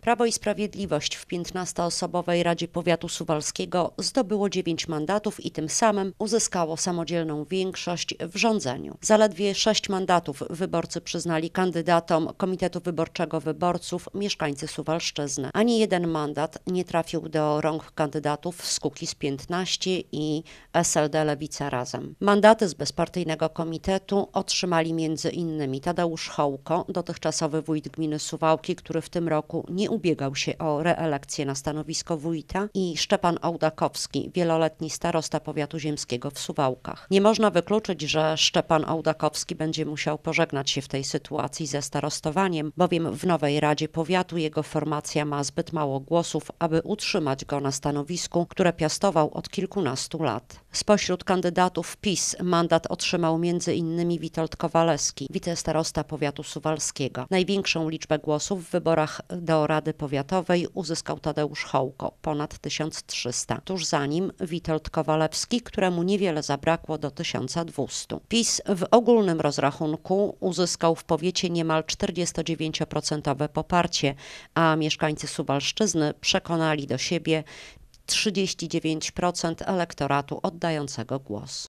Prawo i Sprawiedliwość w 15-osobowej Radzie Powiatu Suwalskiego zdobyło 9 mandatów i tym samym uzyskało samodzielną większość w rządzeniu. Zaledwie 6 mandatów wyborcy przyznali kandydatom Komitetu Wyborczego Wyborców mieszkańcy Suwalszczyzny. Ani jeden mandat nie trafił do rąk kandydatów z Kukiz 15 i SLD Lewica Razem. Mandaty z bezpartyjnego komitetu otrzymali m.in. Tadeusz Hołko, dotychczasowy wójt gminy Suwałki, który w tym roku nie ubiegał się o reelekcję na stanowisko wójta i Szczepan Ołdakowski, wieloletni starosta powiatu ziemskiego w Suwałkach. Nie można wykluczyć, że Szczepan Ołdakowski będzie musiał pożegnać się w tej sytuacji ze starostowaniem, bowiem w nowej Radzie Powiatu jego formacja ma zbyt mało głosów, aby utrzymać go na stanowisku, które piastował od kilkunastu lat. Spośród kandydatów PiS mandat otrzymał m.in. Witold Kowalewski, wicestarosta powiatu suwalskiego. Największą liczbę głosów w wyborach do Rady Rady Powiatowej uzyskał Tadeusz Hołko, ponad 1300. Tuż za nim Witold Kowalewski, któremu niewiele zabrakło do 1200. PiS w ogólnym rozrachunku uzyskał w powiecie niemal 49% poparcie, a mieszkańcy Suwalszczyzny przekonali do siebie 39% elektoratu oddającego głos.